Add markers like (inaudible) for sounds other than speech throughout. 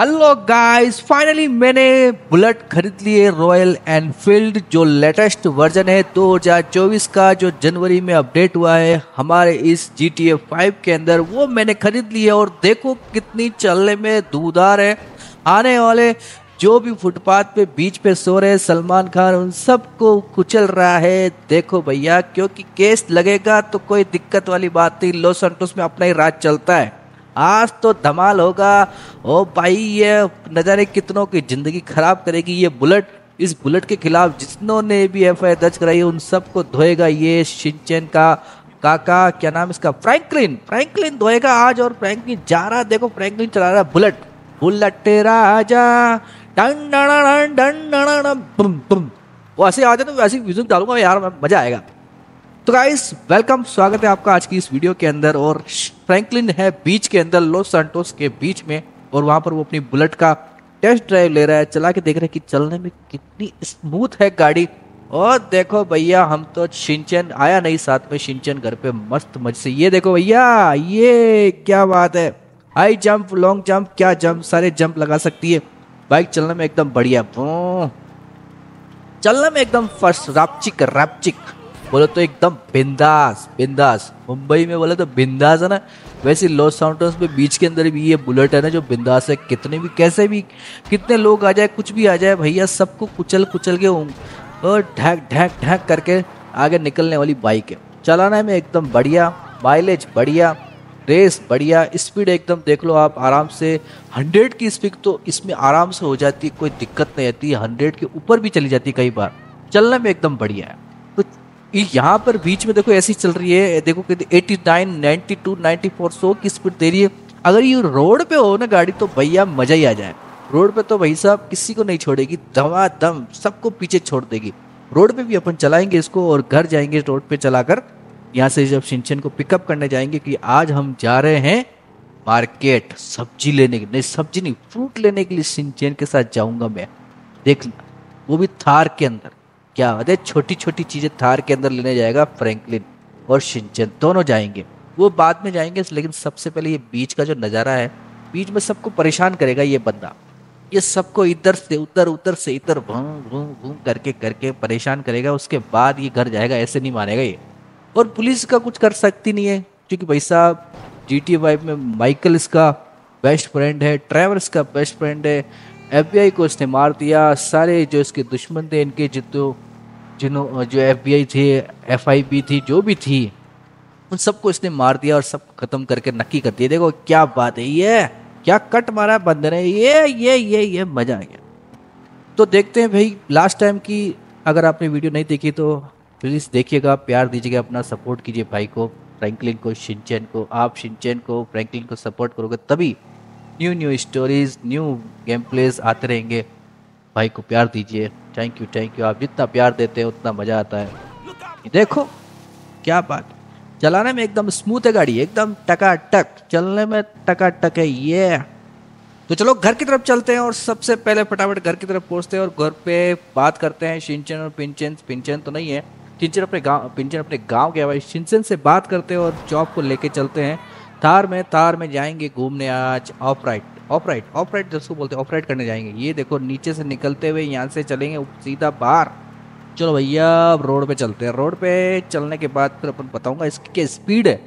Hello guys finally मैंने bullet खरीद लिए रॉयल एनफील्ड जो लेटेस्ट वर्जन है 2024 का जो जनवरी में अपडेट हुआ है हमारे इस जी टी फाइव के अंदर वो मैंने खरीद लिया और देखो कितनी चलने में दूधार है आने वाले जो भी फुटपाथ पे बीच पे सो रहे सलमान खान उन सबको कुचल रहा है देखो भैया क्योंकि केस लगेगा तो कोई दिक्कत वाली बात नहीं लो एंटोस में अपना ही राज चलता है आज तो धमाल होगा ओ भाई ये न कितनों की ज़िंदगी खराब करेगी ये बुलेट इस बुलेट के खिलाफ जितनों ने भी एफ दर्ज कराई उन सबको धोएगा ये शिनचैन का काका क्या नाम इसका फ्रैंकलिन फ्रैंकलिन धोएगा आज और फ्रैंकलिन जा रहा देखो फ्रैंकलिन चला रहा बुलेट बुलेट राजा डन डन डन डन डन बम बम वो ऐसे आ जाए तो वैसे म्यूजिक डालूंगा यार मजा आएगा तो गाइस वेलकम स्वागत है आपका आज की इस वीडियो के अंदर और फ्रैंकलिन है बीच के अंदर लॉस सेंटोस के बीच में और वहां पर वो अपनी बुलेट का टेस्ट ड्राइव ले रहा है चला के देख रहे हैं कि चलने में कितनी स्मूथ है गाड़ी और देखो भैया हम तो शिनचन आया नहीं साथ में शिनचन घर पे मस्त मज से ये देखो भैया ये क्या बात है हाई जंप लॉन्ग जंप क्या जंप सारे जंप लगा सकती है बाइक चलने में एकदम बढ़िया हम्म। चलने में एकदम फर्स्ट रापचिक रापचिक बोले तो एकदम बिंदास बिंदास मुंबई में बोले तो बिंदास है ना वैसे लॉस साउंटर्स में बीच के अंदर भी ये बुलेट है ना जो बिंदास है कितने भी कैसे भी कितने लोग आ जाए कुछ भी आ जाए भैया सबको कुचल कुचल के और ढैक ढैक ढैक करके आगे निकलने वाली बाइक है चलाने में एकदम बढ़िया माइलेज बढ़िया रेस बढ़िया स्पीड एकदम देख लो आप आराम से हंड्रेड की स्पीड तो इसमें आराम से हो जाती है कोई दिक्कत नहीं आती हंड्रेड के ऊपर भी चली जाती है कई बार चलने में एकदम बढ़िया है यहाँ पर बीच में देखो ऐसी चल रही है देखो कि 89, 92, 94 सौ की स्पीड दे रही है अगर ये रोड पे हो ना गाड़ी तो भैया मजा ही आ जाए रोड पे तो भाई साहब किसी को नहीं छोड़ेगी दवा दम सबको पीछे छोड़ देगी रोड पे भी अपन चलाएंगे इसको और घर जाएंगे रोड पे चलाकर यहाँ से जब सिंचन को पिकअप करने जाएंगे कि आज हम जा रहे हैं मार्केट सब्जी लेने के नहीं सब्जी नहीं फ्रूट लेने के लिए सिंचन के साथ जाऊंगा मैं देख वो भी थार के अंदर क्या होते छोटी छोटी चीज़ें थार के अंदर लेने जाएगा फ्रैंकलिन और शिंचन दोनों जाएंगे वो बाद में जाएंगे लेकिन सबसे पहले ये बीच का जो नज़ारा है बीच में सबको परेशान करेगा ये बंदा ये सबको इधर से उधर उधर से इधर घूम घूम घूम करके करके परेशान करेगा उसके बाद ये घर जाएगा ऐसे नहीं मानेगा ये और पुलिस का कुछ कर सकती नहीं है क्योंकि भाई साहब जी टी वाइफ में माइकल इसका बेस्ट फ्रेंड है ट्रेवल्स का बेस्ट फ्रेंड है एफ को इसने मार दिया सारे जो इसके दुश्मन थे इनके जितो जिन्हों जो एफ बी आई थी एफ आई थी जो भी थी उन सबको इसने मार दिया और सब खत्म करके नक्की कर दिया देखो क्या बात है ये क्या कट मारा बंद रहे ये ये ये ये मजा आ गया तो देखते हैं भाई लास्ट टाइम की अगर आपने वीडियो नहीं देखी तो प्लीज़ देखिएगा प्यार दीजिएगा अपना सपोर्ट कीजिए भाई को फ्रैंकलिन को शिनचैन को आप शिनचैन को फ्रैंकलिन को सपोर्ट करोगे तभी new new stories new game plays आते रहेंगे भाई को प्यार दीजिए थैंक यू थैंक यू आप जितना प्यार देते हैं उतना मज़ा आता है देखो क्या बात चलाने में एकदम स्मूथ है गाड़ी एकदम टका टक चलने में टका टक है ये तो चलो घर की तरफ चलते हैं और सबसे पहले फटाफट घर की तरफ पहुंचते हैं और घर पे बात करते हैं शिंचन और पिंचन पिंचन तो नहीं है चिंचन अपने गांव पिंचन अपने गांव के भाई शिंचन से बात करते हैं और जॉब को लेके चलते हैं थार में थार में जाएंगे घूमने आज off right off right off right जब बोलते हैं ऑफ राइट करने जाएंगे ये देखो नीचे से निकलते हुए यहाँ से चलेंगे सीधा बाहर चलो भैया अब रोड पे चलते हैं रोड पे चलने के बाद फिर अपन बताऊंगा इसकी क्या स्पीड है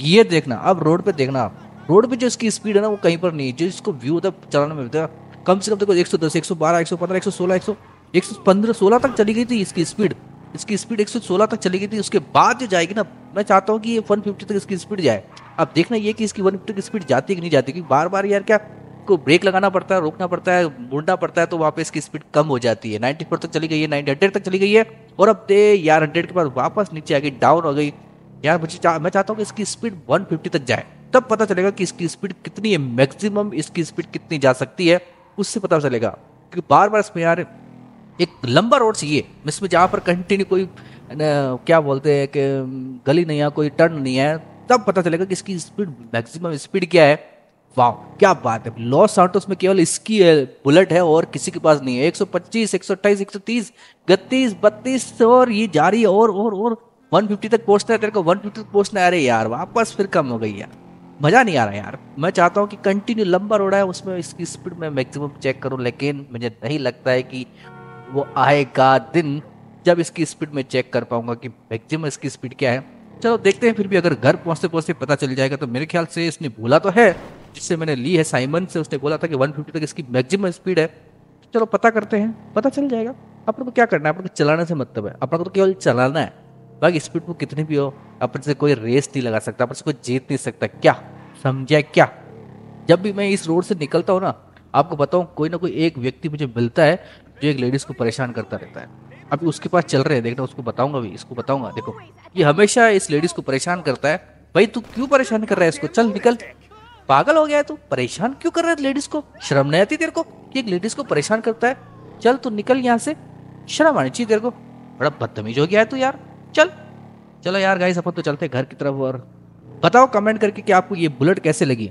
ये देखना अब रोड पे देखना आप रोड पे जो इसकी स्पीड है ना वो कहीं पर नहीं जो इसको व्यू होता है चलाने में है कम से कम देखो एक सौ दस एक सौ बारह एक सौ पंद्रह एक सौ सोलह एक सौ एक सौ पंद्रह सोलह तक चली गई थी इसकी स्पीड इसकी स्पीड एक सौ सोलह तक चली गई थी उसके बाद जो जाएगी ना मैं चाहता हूँ कि ये वन फिफ्टी तक इसकी स्पीड जाए अब देखना ये कि इसकी वन फिफ्टी की स्पीड जाती कि नहीं जाती क्योंकि बार बार यार क्या को ब्रेक लगाना पड़ता है रोकना पड़ता है मुड़ना पड़ता है तो वहाँ पे इसकी स्पीड कम हो जाती है नाइन्टी फोर तक चली गई है नाइन हंड्रेड तक चली गई है और अब दे यार हंड्रेड के बाद वापस नीचे आ गई डाउन हो गई यार मुझे चा, मैं चाहता हूँ कि इसकी स्पीड वन तक जाए तब पता चलेगा कि इसकी स्पीड कितनी है मैक्सिमम इसकी स्पीड कितनी जा सकती है उससे पता चलेगा क्योंकि बार बार इसमें यार एक लंबा रोड चाहिए इसमें जहाँ पर कंटिन्यू कोई क्या बोलते हैं कि गली नहीं है कोई टर्न नहीं है तब पता चलेगा कि इसकी स्पीड मैक्सिमम स्पीड क्या है वाह क्या बात है लॉस सांटोस में केवल इसकी बुलेट है और किसी के पास नहीं है 125, 128, 130, 31, बत्तीस और ये जा रही है और और और 150 तक पहुंचना है तेरे को 150 तक पहुंचना है अरे यार वापस फिर कम हो गई यार मज़ा नहीं आ रहा यार मैं चाहता हूँ कि कंटिन्यू लंबा रोड है उसमें इसकी स्पीड में मैक्सिमम चेक करूँ लेकिन मुझे नहीं लगता है कि वो आएगा दिन जब इसकी स्पीड में चेक कर पाऊंगा कि मैक्सिमम इसकी स्पीड क्या है चलो देखते हैं फिर भी अगर घर पहुंचते पहुंचते पता चल जाएगा तो मेरे ख्याल से इसने भूला तो है जिससे मैंने ली है साइमन से उसने बोला था कि 150 तक इसकी मैक्सिमम स्पीड है चलो पता करते हैं पता चल जाएगा अपन को क्या करना है अपन को चलाने से मतलब है अपन को तो केवल चलाना है बाकी स्पीड वो कितनी भी हो अपन से कोई रेस नहीं लगा सकता अपन से कोई जीत नहीं सकता क्या समझा क्या जब भी मैं इस रोड से निकलता हूँ ना आपको बताऊँ कोई ना कोई एक व्यक्ति मुझे मिलता है जो एक लेडीज़ को परेशान करता रहता है अभी उसके पास चल रहे हैं देखना उसको बताऊंगा अभी इसको बताऊंगा देखो ये हमेशा इस लेडीज़ को परेशान करता है भाई तू क्यों परेशान कर रहा है इसको चल निकल पागल हो गया है तू परेशान क्यों कर रहा है लेडीज को शर्म नहीं आती तेरे को कि एक लेडीज को परेशान करता है चल तू निकल यहाँ से शर्म आनी चाहिए तेरे को बड़ा बदतमीज हो गया है तू यार चल चलो यार गाइस अपन तो चलते घर की तरफ और बताओ कमेंट करके कि आपको ये बुलेट कैसे लगी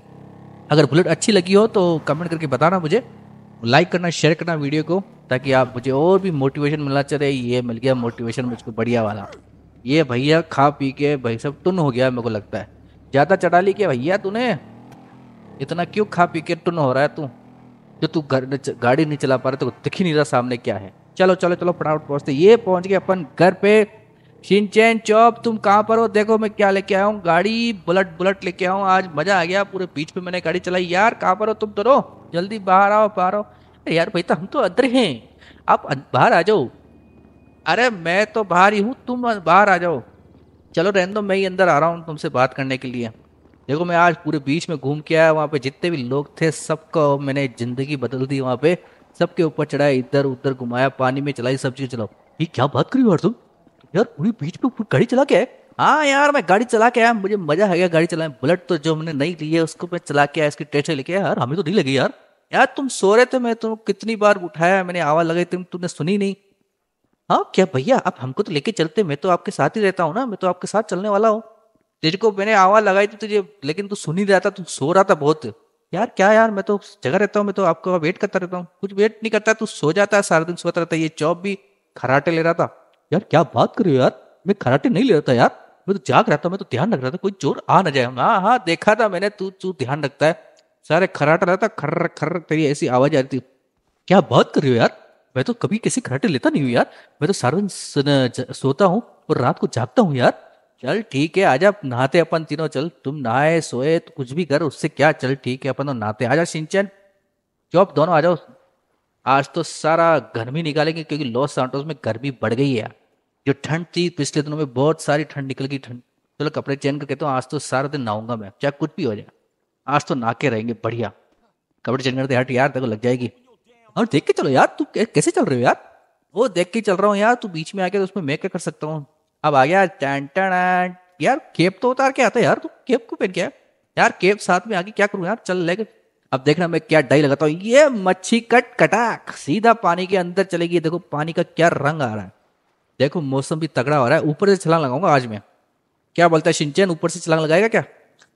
अगर बुलेट अच्छी लगी हो तो कमेंट करके बताना मुझे लाइक करना शेयर करना वीडियो को ताकि आप मुझे और भी मोटिवेशन मिलना चले ये मिल गया मोटिवेशन मुझको बढ़िया वाला ये भैया खा पी के भाई सब तुन हो गया मेरे को लगता है ज़्यादा चढ़ा ली क्या भैया तूने इतना क्यों खा पी के टुन हो रहा है तू जो तू गाड़ी नहीं चला पा रहा तो दिख ही नहीं रहा सामने क्या है चलो चलो चलो फटाफट पहुंचते ये पहुंच गए अपन घर पे सिंचैन चौप तुम कहाँ पर हो देखो मैं क्या लेके आया हूँ गाड़ी बुलेट बुलेट लेके आया हूँ आज मजा आ गया पूरे बीच पे मैंने गाड़ी चलाई यार कहाँ पर हो तुम दोनों जल्दी बाहर आओ बाहर आओ अरे यार भाई तो हम तो अंदर हैं आप अं, बाहर आ जाओ अरे मैं तो बाहर ही हूँ तुम बाहर आ जाओ चलो रहने दो मैं ही अंदर आ रहा हूँ तुमसे बात करने के लिए देखो मैं आज पूरे बीच में घूम के आया वहाँ पे जितने भी लोग थे सबको मैंने जिंदगी बदल दी वहाँ पे सबके ऊपर चढ़ाया इधर उधर घुमाया पानी में चलाई सब चीज चलाओ ये क्या बात करी यार तुम यार पूरी बीच में गाड़ी चला के हाँ यार मैं गाड़ी चला के आया मुझे मजा आ गया गाड़ी चलाए बुलेट तो जो हमने नहीं ली है उसको मैं चला के आया इसकी टेस्ट लेके यार हमें तो नहीं लगी यार यार तुम सो रहे थे मैं तुम तो कितनी बार उठाया मैंने आवाज लगाई तुम तुमने सुनी नहीं हाँ क्या भैया आप हमको तो लेके चलते मैं तो आपके साथ ही रहता हूँ ना मैं तो आपके साथ चलने वाला हूँ तेरे मैंने आवाज लगाई थी तो तुझे लेकिन तू सुन ही रहा था तू सो रहा था बहुत यार क्या यार मैं तो जगह रहता हूँ मैं तो आपको वेट करता रहता हूँ कुछ वेट नहीं करता तू सो जाता है सारा दिन सोता रहता है ये चौब भी खराटे ले रहा था यार क्या बात कर रहे हो यार मैं खराटे नहीं ले रहा था यार मैं तो जाग रहा था मैं तो ध्यान रख रहा था कोई जोर आ ना जाए हाँ हाँ देखा था मैंने तू तू ध्यान रखता है सारे खराटा रहता खर्र खर्र तेरी ऐसी आवाज आ रही थी क्या बात कर रहे हो यार मैं तो कभी किसी खराटे लेता नहीं हूँ यार मैं तो सारा दिन सोता हूँ और रात को जागता हूँ यार चल ठीक है आजा नहाते अपन तीनों चल तुम नहाए सोए तो कुछ भी कर उससे क्या चल ठीक है अपन तो नहाते आजा सिंचन चौप दोनों आ जाओ आज तो सारा गर्मी निकालेंगे क्योंकि लॉस सांटोस में गर्मी बढ़ गई है जो ठंड थी पिछले दिनों में बहुत सारी ठंड निकल गई ठंड चलो कपड़े चेंज करके तो आज तो सारा दिन नहाऊंगा मैं चाहे कुछ भी हो जाए आज तो के रहेंगे बढ़िया कपड़े चेंज करते हट यार देखो लग जाएगी और देख के चलो यार तू कैसे चल रहे हो यार वो देख के चल रहा हूँ यार तू बीच में आके तो उसमें मैं क्या कर सकता हूँ अब आ गया टन टन यार केप तो उतार के आता है यार तू केप को पहन के यार केप साथ में आगे क्या करूँ यार चल लेकर अब देखना मैं क्या डाई लगाता हूँ ये मच्छी कट कटाक सीधा पानी के अंदर चलेगी देखो पानी का क्या रंग आ रहा है देखो मौसम भी तगड़ा हो रहा है ऊपर से छलांग लगाऊंगा आज मैं क्या बोलता है सिंचन ऊपर से छलांग लगाएगा क्या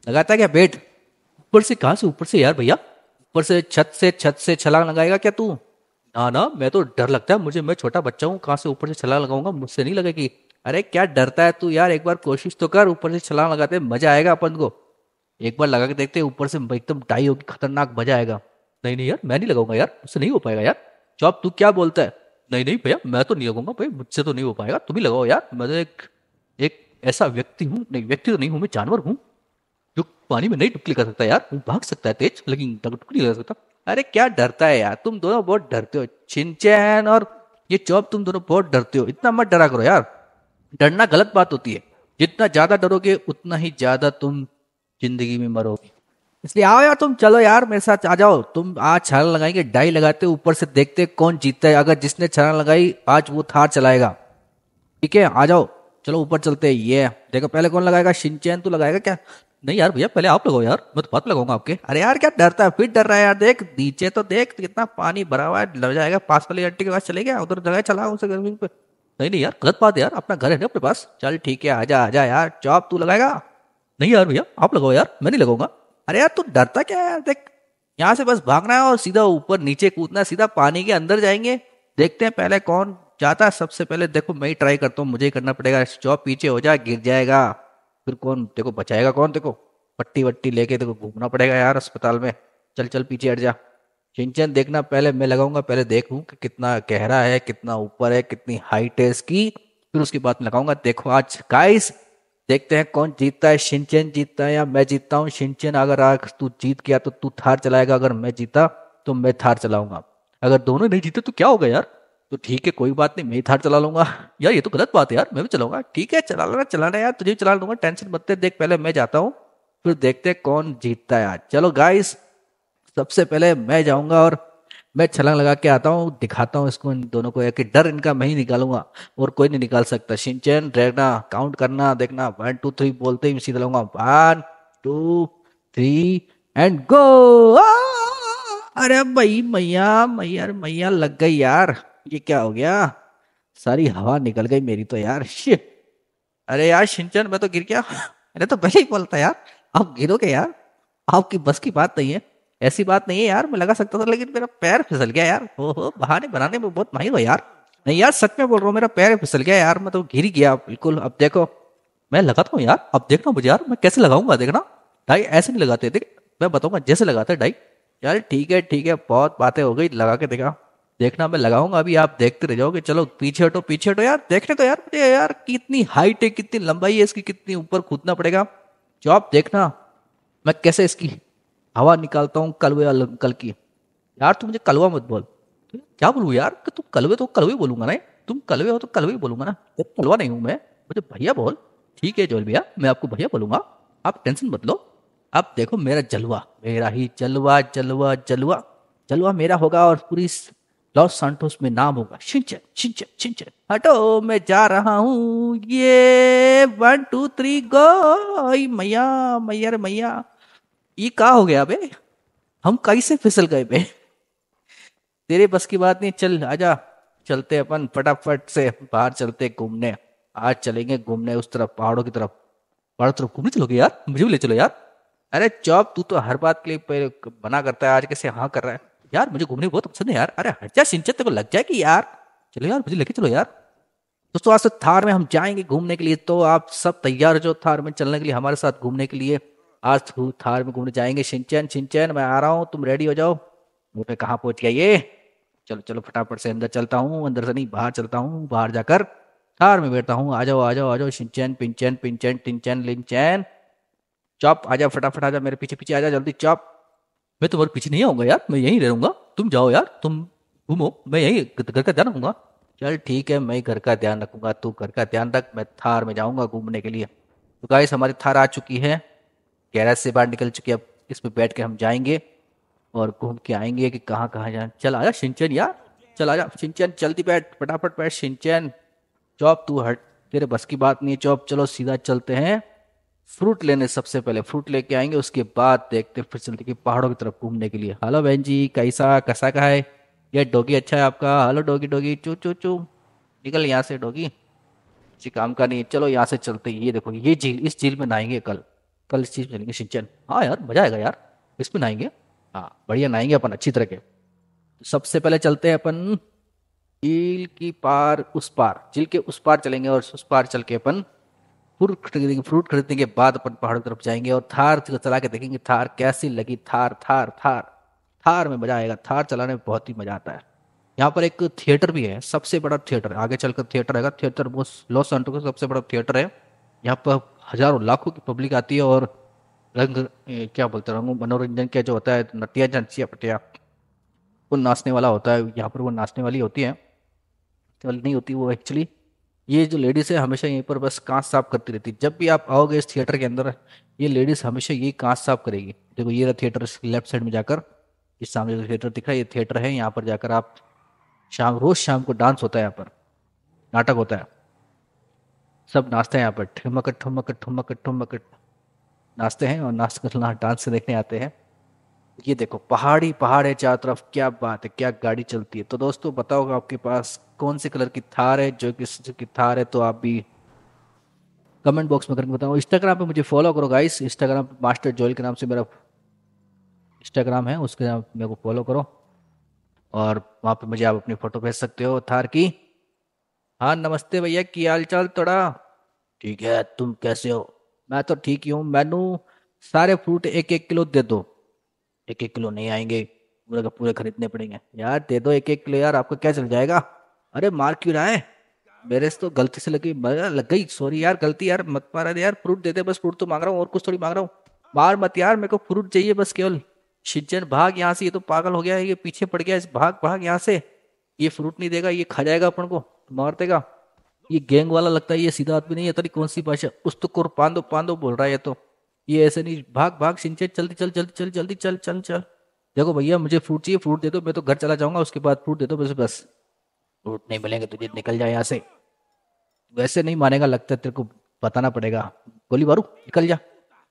लगाता है क्या बेट ऊपर से कहाँ से ऊपर से यार भैया ऊपर से छत से छत से छलांग लगाएगा क्या तू ना ना मैं तो डर लगता है मुझे मैं छोटा बच्चा हूँ कहाँ से ऊपर से छलांग लगाऊंगा मुझसे नहीं लगेगी अरे क्या डरता है तू यार एक बार कोशिश तो कर ऊपर से छलांग लगाते मजा आएगा अपन को एक बार लगा के देखते ऊपर से एकदम टाई होगी खतरनाक मजा आएगा नहीं नहीं यार मैं नहीं लगाऊंगा यार मुझसे नहीं हो पाएगा यार चौब तो तू क्या बोलता है नहीं नहीं भैया मैं तो नहीं लगाऊंगा भाई मुझसे तो नहीं हो पाएगा तुम ही लगाओ यार मैं तो एक एक ऐसा व्यक्ति हूँ नहीं व्यक्ति तो नहीं हूँ मैं जानवर हूँ जो पानी में नहीं टुकली कर सकता यार वो भाग सकता है तेज लेकिन टुकली लगा सकता अरे क्या डरता है यार तुम दोनों बहुत डरते हो छिंचैन और ये चौब तुम दोनों बहुत डरते हो इतना मत डरा करो यार डरना गलत बात होती है जितना ज्यादा डरोगे उतना ही ज्यादा तुम जिंदगी में मरोगे इसलिए आओ यार तुम चलो यार मेरे साथ आ जाओ तुम आज छान लगाएंगे डाई लगाते ऊपर से देखते कौन जीतता है अगर जिसने छान लगाई आज वो थार चलाएगा ठीक है आ जाओ चलो ऊपर चलते ये देखो पहले कौन लगाएगा शिनचैन तू तो लगाएगा क्या नहीं यार भैया पहले आप लगाओ यार मैं तो बात लगाऊंगा आपके अरे यार क्या डरता है फिर डर रहा है यार देख नीचे तो देख कितना पानी भरा हुआ है डर जाएगा पास वाली आंटी के पास चले गया उधर जगह चला उसे गर्मी पे नहीं नहीं यार गलत बात है यार अपना घर है ना अपने पास चल ठीक है आजा आजा यार जॉब तू लगाएगा नहीं यार भैया आप लगाओ यार मैं नहीं लगाऊंगा अरे यार तू डरता क्या यार देख यहाँ से बस भागना है और सीधा ऊपर नीचे कूदना सीधा पानी के अंदर जाएंगे देखते हैं पहले कौन जाता है सबसे पहले देखो मैं ही ट्राई करता हूँ मुझे ही करना पड़ेगा जॉब पीछे हो जाए गिर जाएगा फिर कौन देखो बचाएगा कौन देखो पट्टी वट्टी लेके देखो घूमना पड़ेगा यार अस्पताल में चल चल पीछे हट जा सिंचन देखना पहले मैं लगाऊंगा पहले देखूं कि कितना गहरा है कितना ऊपर है कितनी हाइट है इसकी फिर उसकी बात लगाऊंगा देखो आज गाइस देखते हैं कौन जीतता है सिंचन जीतता है या मैं जीतता हूँ सिंचन अगर आज तू जीत गया तो तू थार चलाएगा अगर मैं जीता तो मैं थार चलाऊंगा अगर दोनों नहीं जीते तो क्या होगा यार तो ठीक है कोई बात नहीं मैं थार चला लूंगा (laughs) यार ये तो गलत बात है यार मैं भी चलाऊंगा ठीक है चला लेना चलाना यार तुझे भी चला लूंगा टेंशन मत देख पहले मैं जाता हूँ फिर देखते हैं कौन जीतता है आज चलो गाइस सबसे पहले मैं जाऊंगा और मैं छलांग लगा के आता हूँ दिखाता हूँ इसको इन दोनों को कि डर इनका मैं ही निकालूंगा और कोई नहीं निकाल सकता सिंचन रेगना काउंट करना देखना वन टू थ्री बोलते ही सीधा लूंगा one two three and go अरे भाई मैया मैया मैया लग गई यार ये क्या हो गया सारी हवा निकल गई मेरी तो यार अरे यार सिंचन मैं तो गिर गया अरे तो पहले ही बोलता यार आप गिरोगे यार आपकी बस की बात नहीं है ऐसी बात नहीं है यार मैं लगा सकता था लेकिन मेरा पैर फिसल गया यार हो बहाने बनाने में बहुत माहिर हो यार नहीं यार सच में बोल रहा हूँ मेरा पैर फिसल गया यार मैं तो गिर गया बिल्कुल अब देखो मैं लगाता हूँ यार अब देखना मुझे यार मैं कैसे लगाऊंगा देखना डाई ऐसे नहीं लगाते देख मैं बताऊंगा जैसे लगाते डाई यार ठीक है ठीक है बहुत बातें हो गई लगा के देखा देखना मैं लगाऊंगा अभी आप देखते रह जाओगे चलो पीछे हटो पीछे हटो यार देखने तो यार मुझे यार कितनी हाइट है कितनी लंबाई है इसकी कितनी ऊपर कूदना पड़ेगा जो आप देखना मैं कैसे इसकी हवा निकालता हूँ कलवे कल की यार तू मुझे कलवा मत बोल क्या बोलू यार कि तुम कलवे तो कलवे बोलूंगा ना तुम कलवे हो तो कलवे बोलूंगा ना कलवा नहीं हूँ मैं मुझे भैया बोल ठीक है जोल भैया मैं आपको भैया बोलूंगा आप टेंशन मत लो आप देखो मेरा जलवा मेरा ही जलवा जलवा जलवा जलवा मेरा होगा और पूरी लॉस सांटोस में नाम होगा छिंचन छिंचन छिंचन हटो मैं जा रहा हूँ ये वन टू थ्री गो मैया मैयर मैया ये कहा हो गया बे हम कैसे फिसल गए बे तेरे बस की बात नहीं चल आजा चलते अपन फटाफट से बाहर चलते घूमने आज चलेंगे घूमने उस तरफ पहाड़ों की तरफ पहाड़ों तरफ घूमने चलोगे यार मुझे भी ले चलो यार अरे चौब तू तो हर बात के लिए बना करता है आज कैसे हाँ कर रहा है यार मुझे घूमने बहुत पसंद है यार अरे हट जा सिंचत को लग जाए कि यार चलो यार मुझे लेके चलो यार दोस्तों आज से तो थार में हम जाएंगे घूमने के लिए तो आप सब तैयार जो थार में चलने के लिए हमारे साथ घूमने के लिए आज थार में घूमने जाएंगे सिंचन सिंचन मैं आ रहा हूँ तुम रेडी हो जाओ वो पे कहाँ पहुंच गया ये चलो चलो फटाफट से अंदर चलता हूँ अंदर से नहीं बाहर चलता हूँ बाहर जाकर थार में बैठता हूँ आ जाओ आ जाओ आ जाओ छिंचन पिंचन पिंचन टिंचन लिंचन चौप आ जाओ फटाफट आ जाओ मेरे पीछे पीछे आ जाओ जल्दी चौप मैं तुम्हारे पीछे नहीं आऊंगा यार मैं यहीं रहूंगा तुम जाओ यार तुम घूमो मैं यही घर का ध्यान रखूंगा चल ठीक है मैं घर का ध्यान रखूंगा तू घर का ध्यान रख मैं थार में जाऊंगा घूमने के लिए तो गाइस हमारी थार आ चुकी है गैरेज से बाहर निकल चुके अब इस पर बैठ के हम जाएंगे और घूम के आएंगे कि कहाँ कहाँ जाए चल आजा सिंचन यार चल जा सिंचन जल्दी बैठ फटाफट बैठ सिंचन चौप तू हट तेरे बस की बात नहीं है चौप चलो सीधा चलते हैं फ्रूट लेने सबसे पहले फ्रूट लेके आएंगे उसके बाद देखते फिर चलते कि पहाड़ों की तरफ घूमने के लिए हेलो बहन जी कैसा कैसा का है ये डोगी अच्छा है आपका हेलो डोगी डोगी चू चू चू निकल यहाँ से डोगी किसी काम का नहीं चलो यहाँ से चलते ये देखो ये झील इस झील में नहाएंगे कल कल इस चीज़ चलेंगे सिंचन हाँ यार मजा आएगा यार इसमें नहाएंगे हाँ बढ़िया नहाएंगे अपन अच्छी तरह के सबसे पहले चलते हैं अपन झील की पार उस पार झील के उस पार चलेंगे और उस पार चल के अपन फ्रूट खरीदेंगे फ्रूट खरीदने के बाद अपन पहाड़ों की तरफ जाएंगे और थार चला के देखेंगे थार कैसी लगी थार थार थार थार में मजा आएगा थार चलाने में बहुत ही मजा आता है यहाँ पर एक थिएटर भी है सबसे बड़ा थिएटर आगे चलकर थिएटर आएगा थिएटर लॉस एंटो का सबसे बड़ा थिएटर है यहाँ पर हजारों लाखों की पब्लिक आती है और रंग क्या बोलते हैं मनोरंजन के जो होता है नटिया जनसिया पटिया वो नाचने वाला होता है यहाँ पर वो नाचने वाली होती है केवल नहीं होती वो एक्चुअली ये जो लेडीज़ है हमेशा यहीं पर बस कांच साफ करती रहती जब भी आप आओगे इस थिएटर के अंदर ये लेडीज़ हमेशा यही कांच साफ करेगी देखो ये रहा थिएटर लेफ्ट साइड में जाकर इस सामने जो थिएटर दिख रहा है ये थिएटर है यहाँ पर जाकर आप शाम रोज़ शाम को डांस होता है यहाँ पर नाटक होता है सब नाचते हैं यहाँ पर ठुमक ठुमक ठुमक ठुमक नाचते हैं और नाच कर डांस देखने आते हैं ये देखो पहाड़ी पहाड़ है चारों तरफ क्या बात है क्या गाड़ी चलती है तो दोस्तों बताओ आपके पास कौन से कलर की थार है जो किस की थार है तो आप भी कमेंट बॉक्स में करके बताओ इंस्टाग्राम पे मुझे फॉलो करो गाइस इंस्टाग्राम मास्टर जोल के नाम से मेरा इंस्टाग्राम है उसके नाम मेरे को फॉलो करो और वहाँ पे मुझे आप अपनी फ़ोटो भेज सकते हो थार की हाँ नमस्ते भैया की हाल चाल थोड़ा ठीक है तुम कैसे हो मैं तो ठीक ही हूँ मैनू सारे फ्रूट एक एक किलो दे दो एक एक किलो नहीं आएंगे पूरे का पूरे खरीदने पड़ेंगे यार दे दो एक एक किलो यार आपको क्या चल जाएगा अरे मार क्यों रहा है मेरे से तो गलती से लगी लग गई सॉरी यार गलती यार मत मारा यार फ्रूट दे दे बस फ्रूट तो मांग रहा हूँ और कुछ थोड़ी मांग रहा हूँ मार मत यार मेरे को फ्रूट चाहिए बस केवल छिजन भाग यहाँ से ये तो पागल हो गया है ये पीछे पड़ गया इस भाग भाग यहाँ से ये फ्रूट नहीं देगा ये खा जाएगा अपन को तो मार देगा ये गैंग वाला लगता है ये सीधा आदमी नहीं है तरी कौन सी भाषा उस तो कुर पांदो पांदो बोल रहा है तो ये ऐसे नहीं भाग भाग सिंचे जल्दी चल जल्दी चल जल्दी चल चल चल देखो भैया मुझे फ्रूट चाहिए फ्रूट दे दो मैं तो घर चला जाऊंगा उसके बाद फ्रूट दे दो बस बस फ्रूट नहीं मिलेंगे तुझे निकल जाए यहाँ से वैसे नहीं मानेगा लगता है तेरे को बताना पड़ेगा गोली मारू निकल जा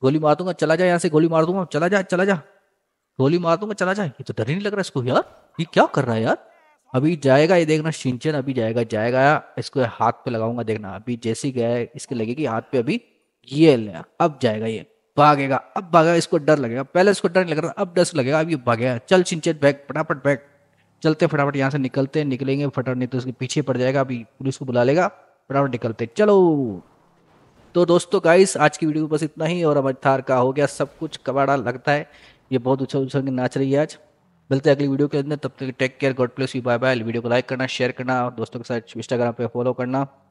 गोली मार दूंगा चला जा यहाँ से गोली मार दूंगा चला जा चला जा गोली मार दूंगा चला जा ये तो डर ही नहीं लग रहा इसको यार ये क्या कर रहा है यार अभी जाएगा ये देखना सिंचन अभी जाएगा जाएगा इसको हाथ पे लगाऊंगा देखना अभी जैसे गया इसके लगेगी हाथ पे अभी ये लिया अब जाएगा ये भागेगा अब भागेगा इसको डर लगेगा पहले इसको डर नहीं लग रहा अब डर लगेगा अब ये भागेगा चल सिंचन बैग फटाफट बैग चलते फटाफट यहाँ से निकलते निकलेंगे फटाफट नहीं तो उसके पीछे पड़ जाएगा अभी पुलिस को बुला लेगा फटाफट निकलते चलो तो दोस्तों गाइस आज की वीडियो बस इतना ही और अब थार का हो गया सब कुछ कबाड़ा लगता है ये बहुत उछल उछल के नाच रही है आज मिलते हैं अगली वीडियो के अंदर तब तक take care God bless you bye bye video को लाइक करना शेयर करना और दोस्तों के साथ इंस्टाग्राम पे फॉलो करना